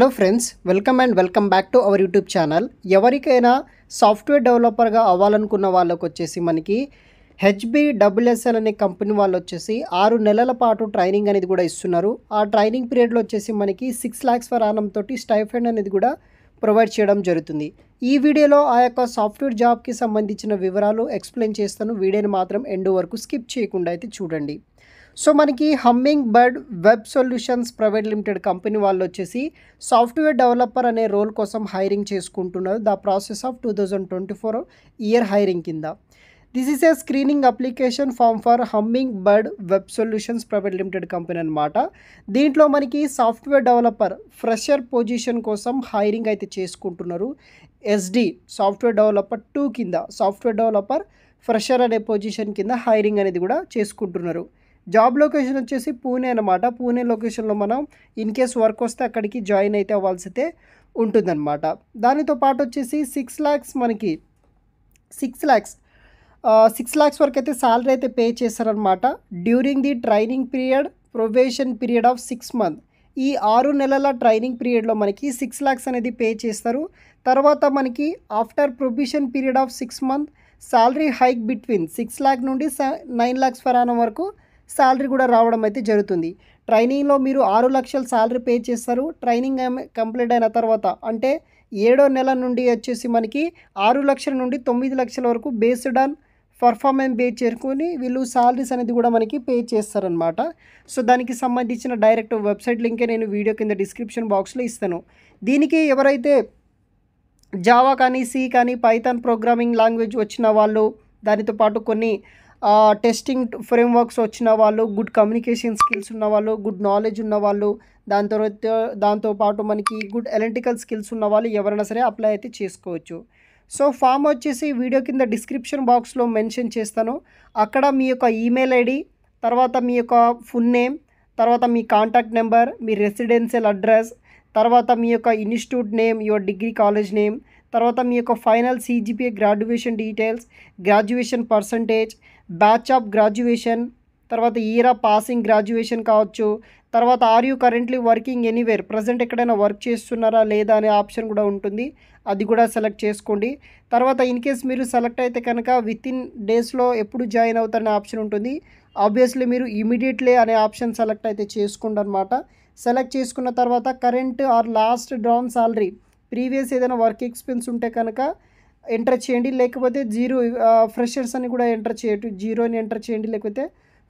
hello friends welcome and welcome back to our YouTube channel ఎవరికైనా software డెవలపర్గా అవ్వాలనుకున్న వాళ్ళకు వచ్చేసి మనకి హెచ్బి డబ్ల్యూఎస్ఎల్ అనే కంపెనీ వాళ్ళు వచ్చేసి ఆరు నెలల పాటు ట్రైనింగ్ అనేది కూడా ఇస్తున్నారు ఆ ట్రైనింగ్ పీరియడ్లో వచ్చేసి మనకి సిక్స్ ల్యాక్స్ ఫర్ ఆనం తోటి స్టైఫండ్ అనేది కూడా ప్రొవైడ్ చేయడం జరుగుతుంది ఈ వీడియోలో ఆ యొక్క సాఫ్ట్వేర్ జాబ్కి సంబంధించిన వివరాలు ఎక్స్ప్లెయిన్ చేస్తాను వీడియోని మాత్రం ఎండో వరకు స్కిప్ చేయకుండా అయితే చూడండి సో మనకి hummingbird web solutions private limited company వాళ్ళు వచ్చేసి సాఫ్ట్వేర్ డెవలపర్ అనే రోల్ కోసం హైరింగ్ చేసుకుంటున్నారు the process of two thousand twenty four year hiring కింద this is a screening application form for hummingbird web solutions private limited company అనమాట దీంట్లో మనకి software developer fresher position కోసం hiring అయితే చేసుకుంటున్నారు ఎస్డి సాఫ్ట్వేర్ డెవలపర్ టూ కింద software developer fresher అనే position కింద హైరింగ్ అనేది కూడా చేసుకుంటున్నారు జాబ్ లొకేషన్ వచ్చేసి పూణే అనమాట పూణే లొకేషన్లో మనం ఇన్ కేస్ వర్క్ వస్తే అక్కడికి జాయిన్ అయితే అవ్వాల్సితే ఉంటుందన్నమాట దానితో పాటు వచ్చేసి సిక్స్ ల్యాక్స్ మనకి సిక్స్ ల్యాక్స్ సిక్స్ ల్యాక్స్ వరకు అయితే శాలరీ అయితే పే చేశారనమాట during the training period probation period of six month ఈ ఆరు నెలల ట్రైనింగ్ పీరియడ్లో మనకి సిక్స్ ల్యాక్స్ అనేది పే చేస్తారు తర్వాత మనకి after probation period of six month salary hike between six lakh నుండి నైన్ ల్యాక్స్ ఫరానం వరకు శాలరీ కూడా రావడం అయితే జరుగుతుంది ట్రైనింగ్లో మీరు ఆరు లక్షల శాలరీ పే చేస్తారు ట్రైనింగ్ కంప్లీట్ అయిన తర్వాత అంటే ఏడో నెల నుండి వచ్చేసి మనకి ఆరు లక్షల నుండి తొమ్మిది లక్షల వరకు బేస్డ్ ఆన్ పర్ఫార్మెన్స్ బేస్ చేరుకొని వీళ్ళు శాలరీస్ అనేది కూడా మనకి పే చేస్తారనమాట సో దానికి సంబంధించిన డైరెక్ట్ వెబ్సైట్ లింకే నేను వీడియో కింద డిస్క్రిప్షన్ బాక్స్లో ఇస్తాను దీనికి ఎవరైతే జావా కానీ సి కానీ పైథాన్ ప్రోగ్రామింగ్ లాంగ్వేజ్ వచ్చిన వాళ్ళు దానితో పాటు కొన్ని టెస్టింగ్ ఫ్రేమ్ వర్క్స్ వచ్చిన వాళ్ళు గుడ్ కమ్యూనికేషన్ స్కిల్స్ ఉన్నవాళ్ళు గుడ్ నాలెడ్జ్ ఉన్నవాళ్ళు దాని తర్వాత దాంతోపాటు మనకి గుడ్ ఎలక్ట్రికల్ స్కిల్స్ ఉన్న వాళ్ళు ఎవరైనా సరే అప్లై అయితే చేసుకోవచ్చు సో ఫామ్ వచ్చేసి వీడియో కింద డిస్క్రిప్షన్ బాక్స్లో మెన్షన్ చేస్తాను అక్కడ మీ యొక్క ఈమెయిల్ ఐడి తర్వాత మీ యొక్క ఫుల్ నేమ్ తర్వాత మీ కాంటాక్ట్ నెంబర్ మీ రెసిడెన్షియల్ అడ్రస్ తర్వాత మీ యొక్క institute name your degree college name తర్వాత మీ యొక్క final CGPA graduation details graduation percentage batch of graduation తర్వాత ఇయర్ ఆఫ్ పాసింగ్ గ్రాడ్యుయేషన్ కావచ్చు తర్వాత are you currently working anywhere present ఎక్కడైనా వర్క్ చేస్తున్నారా లేదా అనే ఆప్షన్ కూడా ఉంటుంది అది కూడా సెలెక్ట్ చేసుకోండి తర్వాత ఇన్ కేస్ మీరు సెలెక్ట్ అయితే కనుక విత్ ఇన్ డేస్లో ఎప్పుడు జాయిన్ అవుతారనే ఆప్షన్ ఉంటుంది ఆబ్వియస్లీ మీరు ఇమీడియట్లీ అనే ఆప్షన్ సెలెక్ట్ అయితే చేసుకోండి అనమాట సెలెక్ట్ చేసుకున్న తర్వాత current or last drawn salary previous ఏదైనా వర్క్ ఎక్స్పెన్స్ ఉంటే కనుక ఎంటర్ చేయండి లేకపోతే జీరో ఫ్రెషర్స్ అని కూడా ఎంటర్ చేయొచ్చు జీరోని ఎంటర్ చేయండి లేకపోతే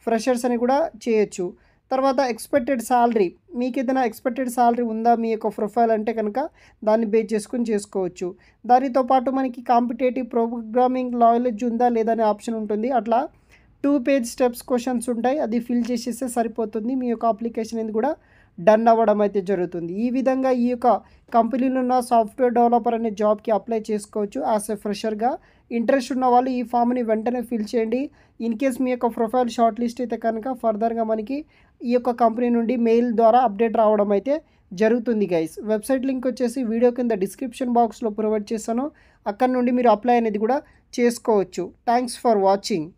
ఫ్రెషర్స్ అని కూడా చేయొచ్చు తర్వాత ఎక్స్పెక్టెడ్ శాలరీ మీకు ఏదైనా ఎక్స్పెక్టెడ్ శాలరీ ఉందా మీ యొక్క ప్రొఫైల్ అంటే కనుక దాన్ని బేస్ చేసుకుని చేసుకోవచ్చు దానితో పాటు మనకి కాంపిటేటివ్ ప్రోగ్రామింగ్ నాలెడ్జ్ ఉందా లేదా అనే ఆప్షన్ ఉంటుంది అట్లా టూ పేజ్ స్టెప్స్ క్వశ్చన్స్ ఉంటాయి అది ఫిల్ చేసేస్తే సరిపోతుంది మీ యొక్క అప్లికేషన్ అనేది కూడా డన్ అవ్వడం అయితే జరుగుతుంది ఈ విధంగా ఈ యొక్క కంపెనీలో ఉన్న సాఫ్ట్వేర్ డెవలపర్ అనే జాబ్కి అప్లై చేసుకోవచ్చు యాజ్ ఎ ఫ్రెషర్గా ఇంట్రెస్ట్ ఉన్న వాళ్ళు ఈ ఫామ్ని వెంటనే ఫిల్ చేయండి ఇన్ కేస్ మీ యొక్క ప్రొఫైల్ షార్ట్ లిస్ట్ అయితే కనుక ఫర్దర్గా మనకి ఈ యొక్క కంపెనీ నుండి మెయిల్ ద్వారా అప్డేట్ రావడం అయితే జరుగుతుంది గైస్ వెబ్సైట్ లింక్ వచ్చేసి వీడియో కింద డిస్క్రిప్షన్ బాక్స్లో ప్రొవైడ్ చేస్తాను అక్కడ నుండి మీరు అప్లై అనేది కూడా చేసుకోవచ్చు థ్యాంక్స్ ఫర్ వాచింగ్